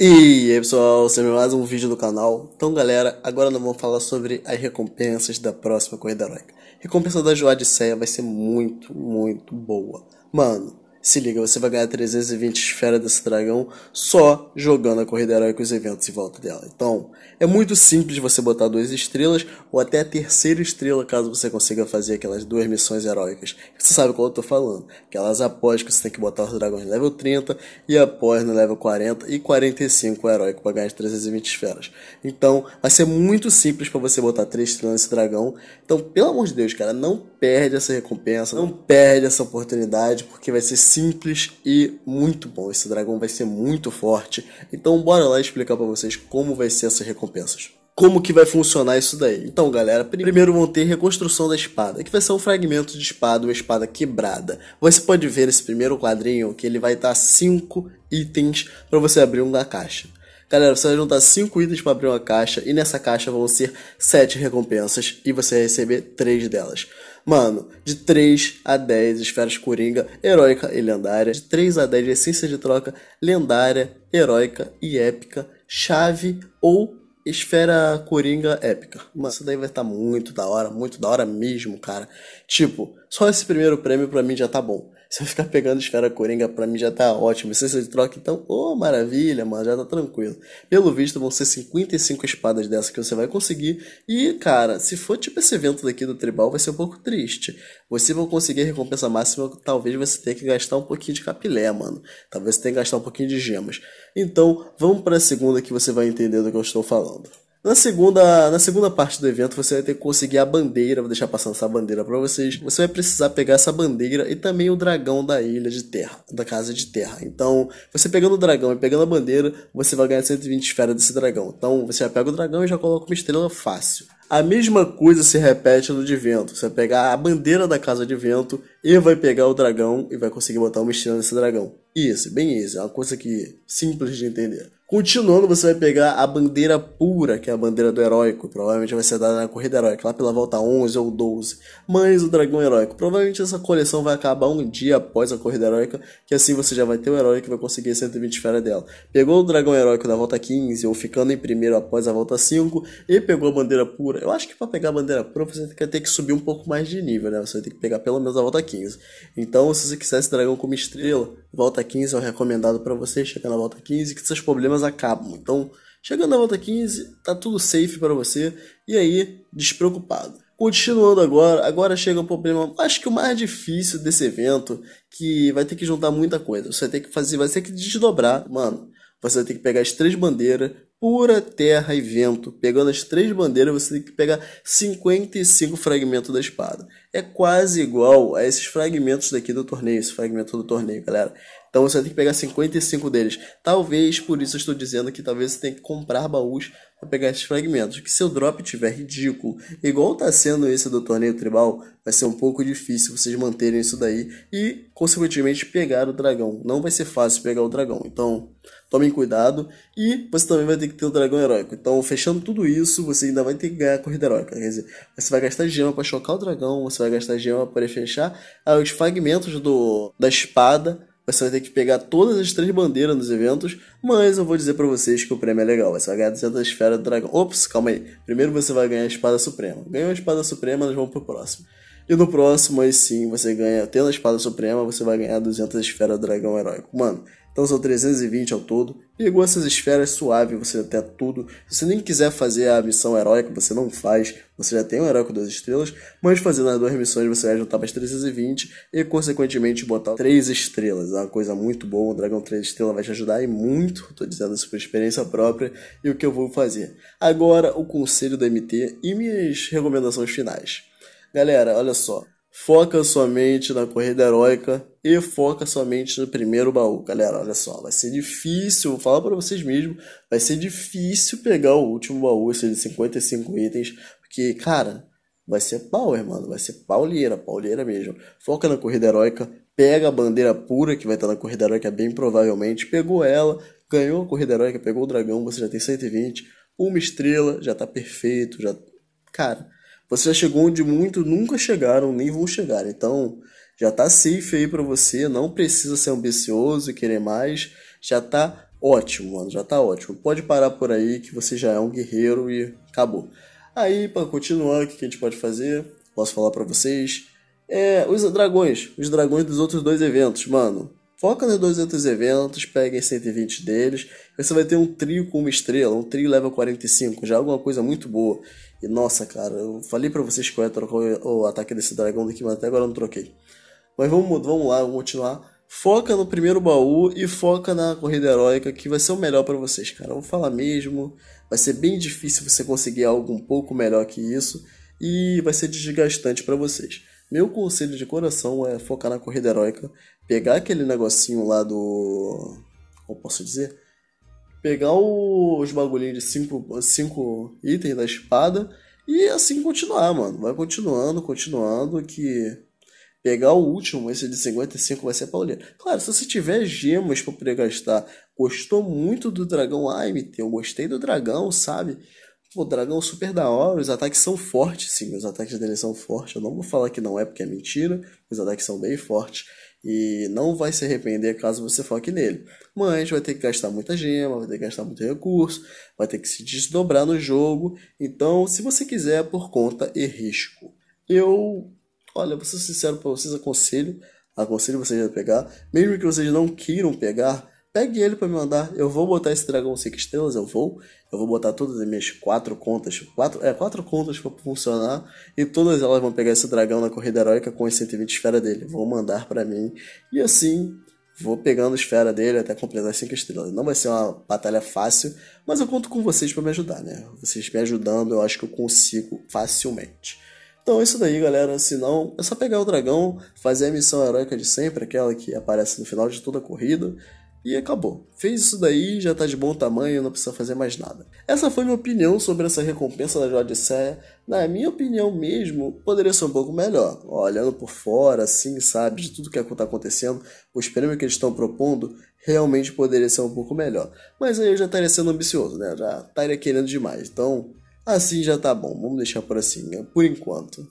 E aí pessoal, sempre mais um vídeo do canal. Então galera, agora nós vamos falar sobre as recompensas da próxima corrida heróica. Recompensa da Joadiceia vai ser muito, muito boa. Mano, se liga, você vai ganhar 320 esferas desse dragão só jogando a corrida heróica e os eventos em volta dela. Então, é muito simples você botar duas estrelas ou até a terceira estrela caso você consiga fazer aquelas duas missões heróicas. Você sabe qual eu tô falando. Aquelas após que você tem que botar os dragões no level 30 e após no level 40 e 45 o heróico para ganhar as 320 esferas. Então, vai ser muito simples para você botar três estrelas nesse dragão. Então, pelo amor de Deus, cara, não perde essa recompensa, não perde essa oportunidade, porque vai ser simples e muito bom. Esse dragão vai ser muito forte. Então bora lá explicar para vocês como vai ser essas recompensas. Como que vai funcionar isso daí? Então, galera, primeiro vão ter reconstrução da espada, que vai ser um fragmento de espada, uma espada quebrada. Você pode ver nesse primeiro quadrinho que ele vai estar 5 itens para você abrir uma caixa. Galera, você vai juntar 5 itens para abrir uma caixa e nessa caixa vão ser 7 recompensas e você vai receber 3 delas. Mano, de 3 a 10 esferas coringa, heróica e lendária. De 3 a 10 essência de troca, lendária, heróica e épica, chave ou esfera coringa épica. Mano, isso daí vai estar tá muito da hora, muito da hora mesmo, cara. Tipo, só esse primeiro prêmio pra mim já tá bom. Se eu ficar pegando esfera coringa, pra mim já tá ótimo. Se você troca, então, ô oh, maravilha, mano, já tá tranquilo. Pelo visto, vão ser 55 espadas dessa que você vai conseguir. E, cara, se for tipo esse evento daqui do tribal, vai ser um pouco triste. Você vai conseguir a recompensa máxima, talvez você tenha que gastar um pouquinho de capilé, mano. Talvez você tenha que gastar um pouquinho de gemas. Então, vamos pra segunda que você vai entender do que eu estou falando passando. Na segunda, na segunda parte do evento, você vai ter que conseguir a bandeira. Vou deixar passando essa bandeira para vocês. Você vai precisar pegar essa bandeira e também o dragão da ilha de terra, da casa de terra. Então, você pegando o dragão e pegando a bandeira, você vai ganhar 120 esferas desse dragão. Então, você já pega o dragão e já coloca uma estrela fácil. A mesma coisa se repete no de vento. Você vai pegar a bandeira da casa de vento e vai pegar o dragão e vai conseguir botar uma estrela nesse dragão. Isso, bem isso, é uma coisa que simples de entender. Continuando, você vai pegar a bandeira pura, que é a bandeira do heróico, provavelmente vai ser dada na corrida heróica, lá pela volta 11 ou 12, mais o dragão heróico. Provavelmente essa coleção vai acabar um dia após a corrida heróica, que assim você já vai ter o herói que vai conseguir 120 fera dela. Pegou o dragão heróico na volta 15, ou ficando em primeiro após a volta 5, e pegou a bandeira pura. Eu acho que para pegar a bandeira pura você vai ter que subir um pouco mais de nível, né? Você vai ter que pegar pelo menos a volta 15. 15. Então, se você quiser esse dragão como estrela, volta 15 é o recomendado para você chegando na volta 15, que seus problemas acabam. Então, chegando na volta 15, tá tudo safe para você e aí despreocupado. Continuando agora, agora chega o problema, acho que o mais difícil desse evento, que vai ter que juntar muita coisa. Você vai ter que fazer, vai ter que desdobrar, mano. Você vai ter que pegar as três bandeiras, pura terra e vento. Pegando as três bandeiras, você tem que pegar 55 fragmentos da espada. É quase igual a esses fragmentos daqui do torneio, esse fragmento do torneio, galera. Então você tem que pegar 55 deles. Talvez, por isso eu estou dizendo que talvez você tenha que comprar baús para pegar esses fragmentos. Que o drop tiver ridículo, igual está sendo esse do torneio tribal, vai ser um pouco difícil vocês manterem isso daí e, consequentemente, pegar o dragão. Não vai ser fácil pegar o dragão. Então, tomem cuidado. E você também vai ter que ter o dragão heróico. Então, fechando tudo isso, você ainda vai ter que ganhar a corrida heróica. Quer dizer, você vai gastar gema para chocar o dragão, você vai gastar gema para fechar ah, os fragmentos do, da espada. Você vai ter que pegar todas as três bandeiras nos eventos, mas eu vou dizer para vocês que o prêmio é legal. Você vai ganhar 200 esferas do dragão. Ops, calma aí. Primeiro você vai ganhar a espada suprema. Ganhou a espada suprema, nós vamos pro próximo. E no próximo, aí sim, você ganha, tendo a espada suprema, você vai ganhar 200 esferas do dragão heróico. Mano, então são 320 ao todo. Pegou essas esferas suave, você até tudo. Se você nem quiser fazer a missão heróica, você não faz. Você já tem um herói com duas estrelas. Mas fazendo as duas missões, você vai juntar mais 320 e, consequentemente, botar três estrelas. É uma coisa muito boa. O Dragão 3 estrelas vai te ajudar e muito. Estou dizendo isso por experiência própria e o que eu vou fazer. Agora, o conselho da MT e minhas recomendações finais. Galera, olha só foca somente na corrida heróica e foca somente no primeiro baú. Galera, olha só, vai ser difícil, vou falar para vocês mesmo, vai ser difícil pegar o último baú, esse de 55 itens, porque, cara, vai ser power, mano, vai ser pauleira, pauleira mesmo. Foca na corrida heróica, pega a bandeira pura que vai estar na corrida heróica bem provavelmente, pegou ela, ganhou a corrida heróica, pegou o dragão, você já tem 120, uma estrela, já tá perfeito, já cara, você já chegou onde muitos nunca chegaram nem vão chegar. Então, já tá safe aí para você, não precisa ser ambicioso e querer mais, já tá ótimo, mano, já tá ótimo. Pode parar por aí que você já é um guerreiro e acabou. Aí, para continuar, o que a gente pode fazer? Posso falar para vocês? É, os dragões, os dragões dos outros dois eventos, mano. Foca nos 200 eventos, pega 120 deles. Você vai ter um trio com uma estrela, um trio level 45, já é alguma coisa muito boa. E nossa, cara, eu falei para vocês que eu ia trocar o ataque desse dragão daqui, mas até agora eu não troquei. Mas vamos, vamos lá, vamos continuar. Foca no primeiro baú e foca na corrida heróica, que vai ser o melhor para vocês, cara. Eu vou falar mesmo, vai ser bem difícil você conseguir algo um pouco melhor que isso e vai ser desgastante para vocês. Meu conselho de coração é focar na corrida heróica, pegar aquele negocinho lá do. Como posso dizer? Pegar os bagulhinhos de 5 cinco, cinco itens da espada e assim continuar, mano. Vai continuando, continuando, que pegar o último, esse de 55 vai ser pauleiro. Claro, se você tiver gemas para poder gastar, gostou muito do dragão AMT, ah, eu gostei do dragão, sabe? Pô, dragão super da hora, os ataques são fortes, sim, os ataques dele são fortes. Eu não vou falar que não é porque é mentira, os ataques são bem fortes. E não vai se arrepender caso você foque nele. Mas vai ter que gastar muita gema, vai ter que gastar muito recurso, vai ter que se desdobrar no jogo. Então, se você quiser, por conta e risco. Eu, olha, vou ser sincero para vocês, aconselho, aconselho vocês a pegar. Mesmo que vocês não queiram pegar, Pegue ele para me mandar. Eu vou botar esse dragão 5 estrelas, eu vou. Eu vou botar todas as minhas quatro contas, quatro, é, quatro contas para funcionar e todas elas vão pegar esse dragão na corrida heróica com as 120 esferas dele. Vou mandar para mim e assim vou pegando esfera dele até completar as 5 estrelas. Não vai ser uma batalha fácil, mas eu conto com vocês para me ajudar, né? Vocês me ajudando, eu acho que eu consigo facilmente. Então é isso daí, galera. Se não, é só pegar o dragão, fazer a missão heróica de sempre, aquela que aparece no final de toda a corrida, e acabou. Fez isso daí, já tá de bom tamanho, não precisa fazer mais nada. Essa foi minha opinião sobre essa recompensa da Odisseia. Na minha opinião mesmo, poderia ser um pouco melhor. olhando por fora, assim, sabe, de tudo que tá acontecendo, o prêmios que eles estão propondo realmente poderia ser um pouco melhor. Mas aí eu já estaria sendo ambicioso, né? Eu já estaria querendo demais. Então, assim já tá bom. Vamos deixar por assim, né? por enquanto.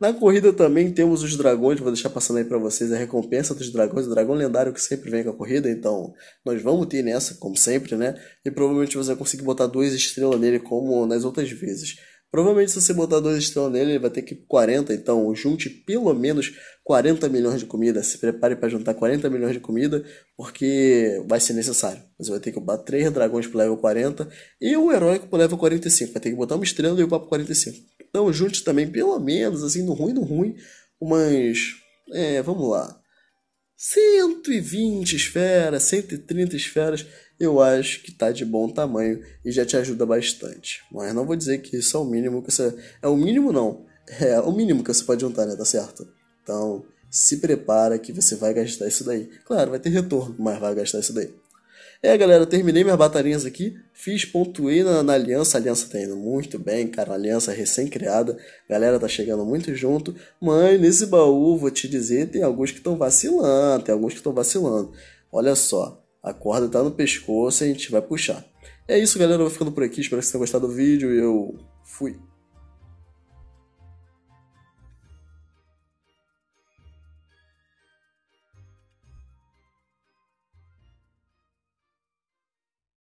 Na corrida também temos os dragões, vou deixar passando aí para vocês a recompensa dos dragões, o dragão lendário que sempre vem com a corrida, então nós vamos ter nessa, como sempre, né? E provavelmente você vai conseguir botar duas estrelas nele, como nas outras vezes. Provavelmente se você botar duas estrelas nele, ele vai ter que 40, então junte pelo menos 40 milhões de comida. Se prepare para juntar 40 milhões de comida, porque vai ser necessário. Você vai ter que botar 3 dragões pro level 40 e o heróico pro level 45. Vai ter que botar uma estrela e o papo 45. Então junte também, pelo menos, assim, no ruim no ruim, umas. É, vamos lá. 120 esferas, 130 esferas, eu acho que tá de bom tamanho e já te ajuda bastante. Mas não vou dizer que isso é o mínimo que você. É o mínimo não. É o mínimo que você pode juntar, né? Tá certo? Então, se prepara que você vai gastar isso daí. Claro, vai ter retorno, mas vai gastar isso daí. É, galera, terminei minhas batalhinhas aqui, fiz, pontuei na, na aliança, a aliança tá indo muito bem, cara, a aliança recém-criada, galera tá chegando muito junto, mas nesse baú, vou te dizer, tem alguns que estão vacilando, tem alguns que estão vacilando. Olha só, a corda tá no pescoço e a gente vai puxar. É isso, galera, eu vou ficando por aqui, espero que vocês tenham gostado do vídeo, eu fui.